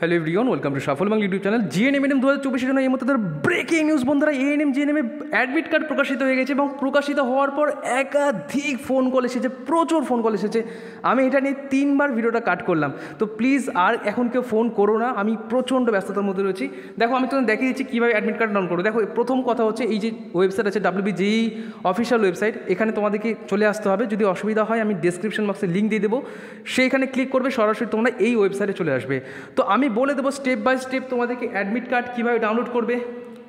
hello everyone welcome to Safal Bangla YouTube channel GNM NM দু হাজার চব্বিশের জন্য এই মধ্যে তাদের ব্রেকিং নিউজ বন্ধুরা এএনএম জিএনএমে অ্যাডমিট কার্ড প্রকাশিত হয়ে গেছে এবং প্রকাশিত হওয়ার পর একাধিক ফোন কল এসেছে প্রচুর ফোন কল এসেছে আমি এটা নিয়ে তিনবার ভিডিওটা কাট করলাম তো প্লিজ আর এখন কেউ ফোন করো না আমি প্রচণ্ড ব্যস্ততার মধ্যে রয়েছি দেখো আমি তোমাকে দেখিয়ে দিচ্ছি কীভাবে অ্যাডমিট কার্ড ডাউন করো দেখো প্রথম কথা হচ্ছে এই যে ওয়েবসাইট আছে ডাব্লিউবি যেই অফিসিয়াল ওয়েবসাইট এখানে তোমাদেরকে চলে আসতে হবে যদি অসুবিধা হয় আমি ডিসক্রিপশন বক্সে লিঙ্ক দিয়ে দেবো সেইখানে ক্লিক করবে সরাসরি তোমরা এই ওয়েবসাইটে চলে আসবে তো আমি আমি বলে দেবো স্টেপ বাই স্টেপ তোমাদেরকে অ্যাডমিট কার্ড কীভাবে ডাউনলোড করবে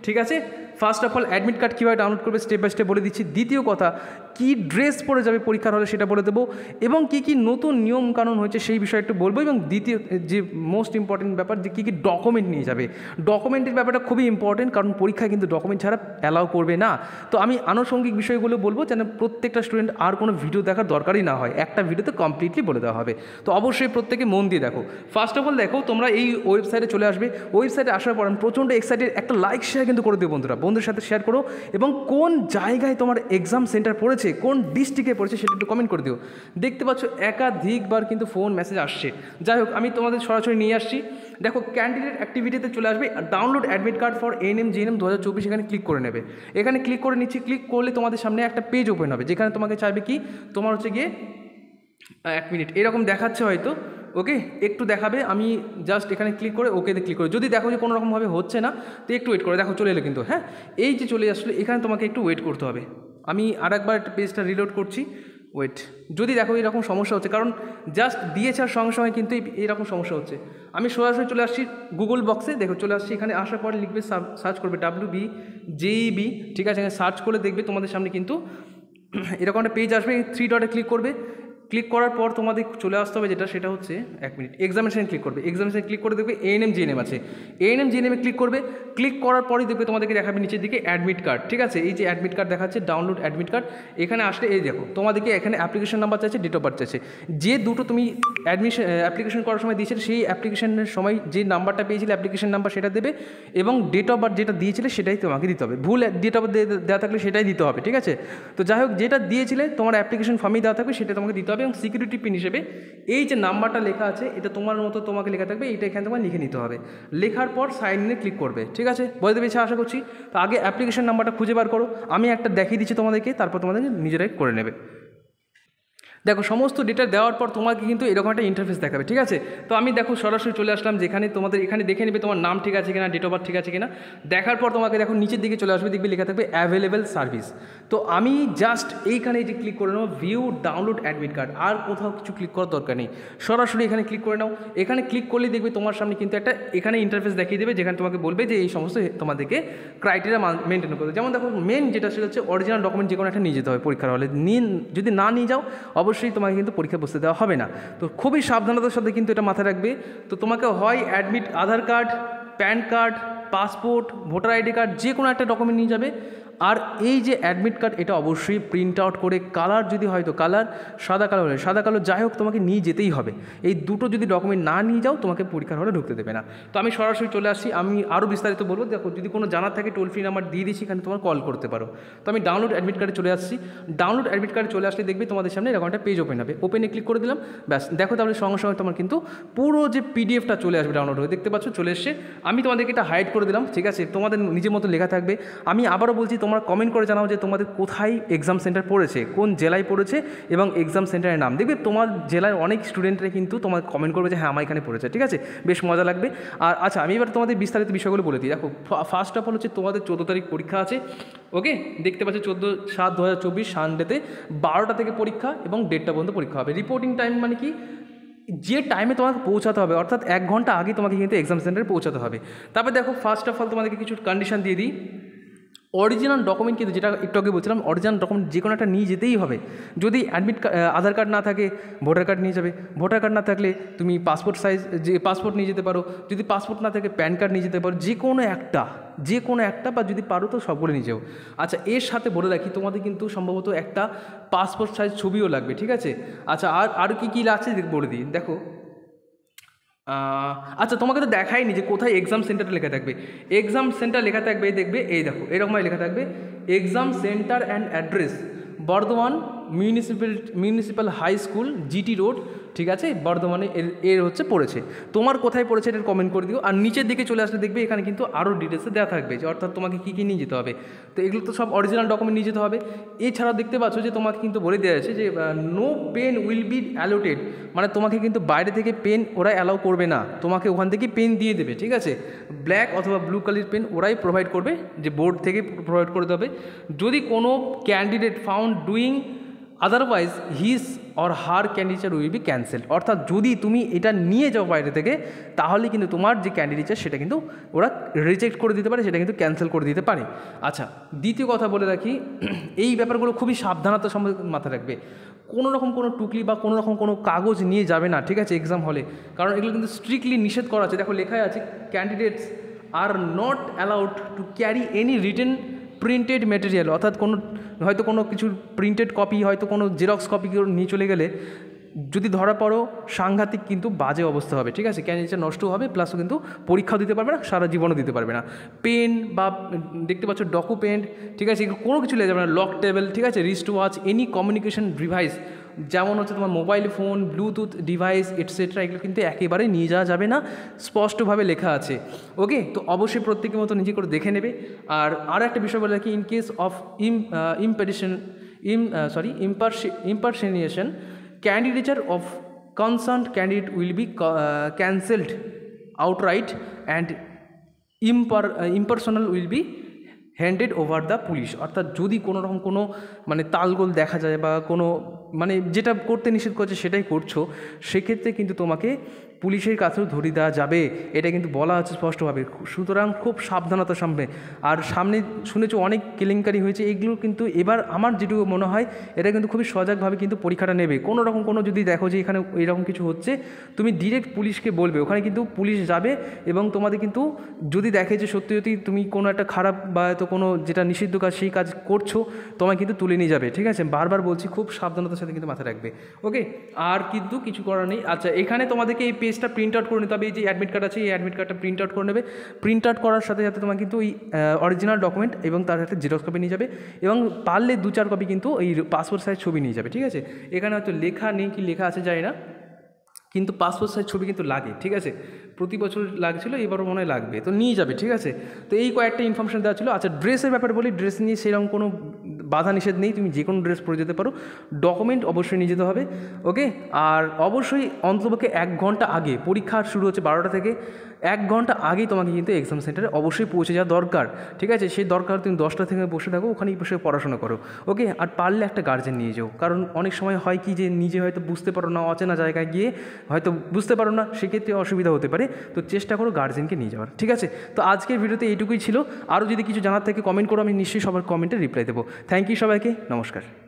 ঠিক আছে first of all admit card কীভাবে ডাউনলোড করবে স্টেপ বাই স্টেপ বলে দিচ্ছি দ্বিতীয় কথা কি ড্রেস পরে যাবে পরীক্ষার হলে সেটা বলে দেবো এবং কি কি নতুন নিয়ম কানুন হয়েছে সেই বিষয়ে একটু বলবো এবং দ্বিতীয় যে মোস্ট ইম্পর্টেন্ট ব্যাপার যে কী কী ডকুমেন্ট নিয়ে যাবে ডকুমেন্টের ব্যাপারটা খুবই ইম্পর্টেন্ট কারণ পরীক্ষায় কিন্তু ডকুমেন্ট ছাড়া অ্যালাউ করবে না তো আমি আনুষঙ্গিক বিষয়গুলো বলবো যেন প্রত্যেকটা স্টুডেন্ট আর কোনো ভিডিও দেখার দরকারই না হয় একটা ভিডিওতে কমপ্লিটলি বলে দেওয়া হবে তো অবশ্যই প্রত্যেকে মন দিয়ে দেখো ফার্স্ট অফ অল দেখো তোমরা এই ওয়েবসাইটে চলে আসবে ওয়েবসাইটে আসার পর আমি প্রচণ্ড এক্সাইটেড একটা লাইক শেয়ার কিন্তু করে দেবো বন্ধুরা বন্ধুদের সাথে শেয়ার করো এবং কোন জায়গায় তোমার এক্সাম সেন্টার পড়েছে পড়েছে কোন ডিস্ট্রিক্টে পড়েছে সেটা একটু কমেন্ট করে দিও দেখতে পাচ্ছ একাধিকবার কিন্তু ফোন মেসেজ আসছে যাই হোক আমি তোমাদের সরাসরি নিয়ে আসছি দেখো ক্যান্ডিডেট অ্যাক্টিভিটিতে চলে আসবে download admit card for N M M দু হাজার চব্বিশ এখানে ক্লিক করে নেবে এখানে ক্লিক করে নিচ্ছি ক্লিক করলে তোমাদের সামনে একটা পেজ ওপেন হবে যেখানে তোমাকে চাইবে কি তোমার হচ্ছে গিয়ে এক মিনিট এরকম দেখাচ্ছে হয়তো ওকে একটু দেখাবে আমি জাস্ট এখানে ক্লিক করে ওকেতে ক্লিক করে যদি দেখো যে কোনো রকমভাবে হচ্ছে না তো একটু ওয়েট করে দেখো চলে এলো কিন্তু হ্যাঁ এই যে চলে আসলে এখানে তোমাকে একটু ওয়েট করতে হবে আমি আর একবার পেজটা রিলোড করছি ওয়েট যদি দেখো এরকম সমস্যা হচ্ছে কারণ জাস্ট দিয়েছে আর সঙ্গে সঙ্গে কিন্তু এরকম সমস্যা হচ্ছে আমি সরাসরি চলে আসছি গুগল বক্সে দেখো চলে আসছি এখানে আসার পর লিখবে সার্চ করবে ডাব্লিউ বি জেই বি ঠিক আছে এখানে সার্চ করে দেখবে তোমাদের সামনে কিন্তু এরকম একটা পেজ আসবে থ্রি ডটে ক্লিক করবে ক্লিক করার পর তোমাদের চলে আসতে হবে যেটা সেটা হচ্ছে এক মিনিট এক্সামিনেশানে ক্লিক করবে এক্সামিনেশানে ক্লিক করে দেখবে এনএম জিএনএম আছে এএনএম জিএনএমে ক্লিক করবে ক্লিক করার পরই দেখবে তোমাদেরকে দেখাবে নিচের দিকে অ্যাডমিট কার্ড ঠিক আছে এই যে অ্যাডমিট কার্ড দেখাচ্ছে ডাউনলোড অ্যাডমিট কার্ড এখানে আসলে এই দেখো তোমাদেরকে এখানে অ্যাপ্লিকেশন নাম্বার চাইছে ডেট অফ বার্থ চাইছে যে দুটো তুমি অ্যাডমিশন অ্যাপ্লিকেশন করার সময় দিয়েছিলে সেই অ্যাপ্লিকেশনের সময় যে নাম্বারটা পেয়েছিলে অ্যাপ্লিকেশন নাম্বার সেটা দেবে এবং ডেট অফ বার্থ যেটা দিয়েছিলে সেটাই তোমাকে দিতে হবে ভুল ডেট অফ বার্থ দেওয়া থাকলে সেটাই দিতে হবে ঠিক আছে তো যাই হোক যেটা দিয়েছিলে তোমার অ্যাপ্লিকেশন ফর্মেই দেওয়া থাকবে সেটা তোমাকে দিতে হবে হবে এবং সিকিউরিটি পিন হিসেবে এই যে নাম্বারটা লেখা আছে এটা তোমার মতো তোমাকে লেখা থাকবে এটা এখানে তোমার লিখে নিতে হবে লেখার পর সাইন ইনে ক্লিক করবে ঠিক আছে দেবে ইচ্ছা আশা করছি তো আগে অ্যাপ্লিকেশন নাম্বারটা খুঁজে বার করো আমি একটা দেখিয়ে দিচ্ছি তোমাদেরকে তারপর তোমাদের নিজেরাই করে নেবে দেখো সমস্ত ডেটা দেওয়ার পর তোমাকে কিন্তু এরকম একটা ইন্টারফেস দেখাবে ঠিক আছে তো আমি দেখো সরাসরি চলে আসলাম যেখানে তোমাদের এখানে দেখে নেবে তোমার নাম ঠিক আছে কিনা ডেট অফ বার্থ ঠিক আছে কিনা দেখার পর তোমাকে দেখো নিচের দিকে চলে আসবে দেখবে লেখা থাকবে অ্যাভেলেবেল সার্ভিস তো আমি জাস্ট এইখানে যে ক্লিক করে নেবো ভিউ ডাউনলোড অ্যাডমিট কার্ড আর কোথাও কিছু ক্লিক করার দরকার নেই সরাসরি এখানে ক্লিক করে নাও এখানে ক্লিক করলে দেখবে তোমার সামনে কিন্তু একটা এখানে ইন্টারফেস দেখিয়ে দেবে যেখানে তোমাকে বলবে যে এই সমস্ত তোমাদেরকে ক্রাইটেরিয়া মেনটেন করতে যেমন দেখো মেন যেটা সেটা হচ্ছে অরিজিনাল ডকুমেন্ট যে কোনো একটা নিয়ে যেতে হবে পরীক্ষার হলে নিন যদি না নিয়ে যাও অবশ্যই অবশ্যই তোমাকে কিন্তু পরীক্ষা বসতে দেওয়া হবে না তো খুবই সাবধানতার সাথে কিন্তু এটা মাথায় রাখবে তো তোমাকে হয় admit Aadhaar card PAN card passport voter ID card যে কোনো একটা ডকুমেন্ট নিয়ে যাবে আর এই যে অ্যাডমিট কার্ড এটা অবশ্যই প্রিন্ট আউট করে কালার যদি হয়তো কালার সাদা কালো হলে সাদা কালো যাই হোক তোমাকে নিয়ে যেতেই হবে এই দুটো যদি ডকুমেন্ট না নিয়ে যাও তোমাকে পরীক্ষার হলে ঢুকতে দেবে না তো আমি সরাসরি চলে আসছি আমি আরও বিস্তারিত বলবো দেখো যদি কোনো জানার থাকে টোল ফ্রি নাম্বার দিয়ে দিচ্ছি এখানে তোমার কল করতে পারো তো আমি ডাউনলোড অ্যাডমিট কার্ডে চলে আসছি ডাউনলোড অ্যাডমিট কার্ডে চলে আসলে দেখবে তোমাদের সামনে এরকম একটা পেজ ওপেন হবে ওপেনে ক্লিক করে দিলাম ব্যাস দেখো তাহলে সঙ্গে সঙ্গে তোমার কিন্তু পুরো যে পিডিএফটা চলে আসবে ডাউনলোড হয়ে দেখতে পাচ্ছ চলে এসে আমি তোমাদেরকে এটা হাইড করে দিলাম ঠিক আছে তোমাদের নিজের মতো লেখা থাকবে আমি আবারও বলছি তোমরা কমেন্ট করে জানাও যে তোমাদের কোথায় এক্সাম সেন্টার পড়েছে কোন জেলায় পড়েছে এবং এক্সাম সেন্টারের নাম দেখবে তোমার জেলার অনেক স্টুডেন্টরা কিন্তু তোমার কমেন্ট করবে যে হ্যাঁ আমার এখানে পড়েছে ঠিক আছে বেশ মজা লাগবে আর আচ্ছা আমি এবার তোমাদের বিস্তারিত বিষয়গুলো বলে দিই দেখো ফার্স্ট অফ অল হচ্ছে তোমাদের চোদ্দো তারিখ পরীক্ষা আছে ওকে দেখতে পাচ্ছি চোদ্দো সাত দু হাজার চব্বিশ সানডেতে বারোটা থেকে পরীক্ষা এবং দেড়টা পর্যন্ত পরীক্ষা হবে রিপোর্টিং টাইম মানে কি যে টাইমে তোমাকে পৌঁছাতে হবে অর্থাৎ এক ঘন্টা আগে তোমাকে কিন্তু এক্সাম সেন্টারে পৌঁছাতে হবে তারপর দেখো ফার্স্ট অফ অল তোমাদেরকে কিছু কন্ডিশন দিয়ে দিই অরিজিনাল ডকুমেন্ট কিন্তু যেটা একটু আগে বলছিলাম অরিজিনাল ডকুমেন্ট যে কোনো একটা নিয়ে যেতেই হবে যদি অ্যাডমিট আধার কার্ড না থাকে ভোটার কার্ড নিয়ে যাবে ভোটার কার্ড না থাকলে তুমি পাসপোর্ট সাইজ যে পাসপোর্ট নিয়ে যেতে পারো যদি পাসপোর্ট না থাকে প্যান কার্ড নিয়ে যেতে পারো যে কোনো একটা যে কোনো একটা বা যদি পারো তো সবগুলো নিয়ে যাও আচ্ছা এর সাথে বলে রাখি তোমাদের কিন্তু সম্ভবত একটা পাসপোর্ট সাইজ ছবিও লাগবে ঠিক আছে আচ্ছা আর আর কী কী লাগছে বলে দিই দেখো আচ্ছা তোমাকে তো দেখায়নি যে কোথায় এক্সাম সেন্টারটা লেখা থাকবে এক্সাম সেন্টার লেখা থাকবে দেখবে এই দেখো এরকমভাবে লেখা থাকবে exam centre and address Bardhaman municipal municipal high school GT road ঠিক আছে বর্ধমানে এর এর হচ্ছে পড়েছে তোমার কোথায় পড়েছে এটা কমেন্ট করে দিও আর নিচের দিকে চলে আসলে দেখবে এখানে কিন্তু আরও ডিটেলসে দেওয়া থাকবে যে অর্থাৎ তোমাকে কী কী নিয়ে যেতে হবে তো এগুলো তো সব অরিজিনাল ডকুমেন্ট নিয়ে যেতে হবে এছাড়া দেখতে পাচ্ছ যে তোমাকে কিন্তু বলে দেওয়া আছে যে no pen will be allotted মানে তোমাকে কিন্তু বাইরে থেকে পেন ওরা অ্যালাউ করবে না তোমাকে ওখান থেকে পেন দিয়ে দেবে ঠিক আছে ব্ল্যাক অথবা ব্লু কালার পেন ওরাই প্রোভাইড করবে যে বোর্ড থেকে প্রোভাইড করে দেবে যদি কোনো candidate found doing otherwise his or her candidature will be cancelled অর্থাৎ যদি তুমি এটা নিয়ে যাও বাইরে থেকে তাহলে কিন্তু তোমার যে ক্যান্ডিডেচার সেটা কিন্তু ওরা রিজেক্ট করে দিতে পারে সেটা কিন্তু ক্যান্সেল করে দিতে পারে আচ্ছা দ্বিতীয় কথা বলে রাখি এই ব্যাপারগুলো খুবই সাবধানতার সম্বন্ধে মাথায় রাখবে কোনো রকম কোনো টুকলি বা কোনো রকম কোনো কাগজ নিয়ে যাবে না ঠিক আছে এক্সাম হলে কারণ এগুলো কিন্তু স্ট্রিক্টলি নিষেধ করা আছে দেখো লেখায় আছে candidates are not allowed to carry any written printed material অর্থাৎ কোনো হয়তো কোনো কিছুর প্রিন্টেড কপি হয়তো কোনো জেরক্স কপি নিয়ে চলে গেলে যদি ধরা পড়ো সাংঘাতিক কিন্তু বাজে অবস্থা হবে ঠিক আছে ক্যান্ডিডেটটা নষ্ট হবে প্লাস কিন্তু পরীক্ষাও দিতে পারবে না সারা জীবনও দিতে পারবে না পেন বা দেখতে পাচ্ছ ডকুমেন্ট ঠিক আছে কোনো কিছু লেগে যাবে না লক টেবিল ঠিক আছে wrist watch any communication device যেমন হচ্ছে তোমার mobile phone bluetooth device etcetera এগুলো কিন্তু একেবারে নিয়ে যাওয়া যাবে না স্পষ্টভাবে লেখা আছে ওকে তো অবশ্যই প্রত্যেকের মতো নিজে করে দেখে নেবে আর আরও একটা বিষয় বলে রাখি in case of im impedition im sorry imparshi impersonation candidature of concern candidate will be cancelled outright and imper impersonal will be handed over the police অর্থাৎ যদি কোনো রকম কোনো মানে তালগোল দেখা যায় বা কোনো মানে যেটা করতে নিষেধ করছে সেটাই করছো সেক্ষেত্রে কিন্তু তোমাকে পুলিশের কাছেও ধরিয়ে দেওয়া যাবে এটা কিন্তু বলা হচ্ছে স্পষ্টভাবে সুতরাং খুব সাবধানতা সামনে আর সামনে শুনেছি অনেক কেলেঙ্কারি হয়েছে এগুলো কিন্তু এবার আমার যেটুকু মনে হয় এটা কিন্তু খুবই সজাগভাবে কিন্তু পরীক্ষাটা নেবে কোনো রকম কোনো যদি দেখো যে এখানে এরকম কিছু হচ্ছে তুমি ডিরেক্ট পুলিশকে বলবে ওখানে কিন্তু পুলিশ যাবে এবং তোমাদের কিন্তু যদি দেখে যে সত্যি যদি তুমি কোনো একটা খারাপ বা তো কোনো যেটা নিষিদ্ধ কাজ সেই কাজ করছো তোমায় কিন্তু তুলে নিয়ে যাবে ঠিক আছে বারবার বলছি খুব সাবধানতার সাথে কিন্তু মাথায় রাখবে ওকে আর কিন্তু কিছু করার নেই আচ্ছা এখানে তোমাদেরকে এই পেজটা প্রিন্ট আউট করে নিতে হবে এই যে অ্যাডমিট কার্ড আছে এই অ্যাডমিট কার্ডটা প্রিন্ট আউট করে নেবে প্রিন্ট আউট করার সাথে সাথে তোমার কিন্তু ওই অরিজিনাল ডকুমেন্ট এবং তার সাথে জেরক্স কপি নিয়ে যাবে এবং পারলে দু চার কপি কিন্তু এই পাসপোর্ট সাইজ ছবি নিয়ে যাবে ঠিক আছে এখানে হয়তো লেখা নেই কি লেখা আছে যায় না কিন্তু পাসপোর্ট সাইজ ছবি কিন্তু লাগে ঠিক আছে প্রতি বছর লাগছিল এবারও মনে হয় লাগবে তো নিয়ে যাবে ঠিক আছে তো এই কয়েকটা ইনফরমেশন দেওয়া ছিল আচ্ছা ড্রেসের ব্যাপারে বলি ড্রেস নিয়ে সেরকম কোনো বাধা নিষেধ নেই তুমি যে কোনো ড্রেস পরে যেতে পারো ডকুমেন্ট অবশ্যই নিয়ে যেতে হবে ওকে আর অবশ্যই অন্তপক্ষে এক ঘন্টা আগে পরীক্ষা শুরু হচ্ছে বারোটা থেকে এক ঘন্টা আগেই তোমাকে কিন্তু এক্সাম সেন্টারে অবশ্যই পৌঁছে যাওয়া দরকার ঠিক আছে সেই দরকার তুমি দশটা থেকে বসে থাকো ওখানেই বসে পড়াশোনা করো ওকে আর পারলে একটা গার্জেন নিয়ে যাও কারণ অনেক সময় হয় কি যে নিজে হয়তো বুঝতে পারো না অচেনা জায়গায় গিয়ে হয়তো বুঝতে পারো না সেক্ষেত্রে অসুবিধা হতে পারে তো চেষ্টা করো গার্জেনকে নিয়ে যাওয়ার ঠিক আছে তো আজকের ভিডিওতে এইটুকুই ছিল আরও যদি কিছু জানার থাকে কমেন্ট করো আমি নিশ্চয়ই সবার কমেন্টে রিপ্লাই দেবো থ্যাংক ইউ সবাইকে নমস্কার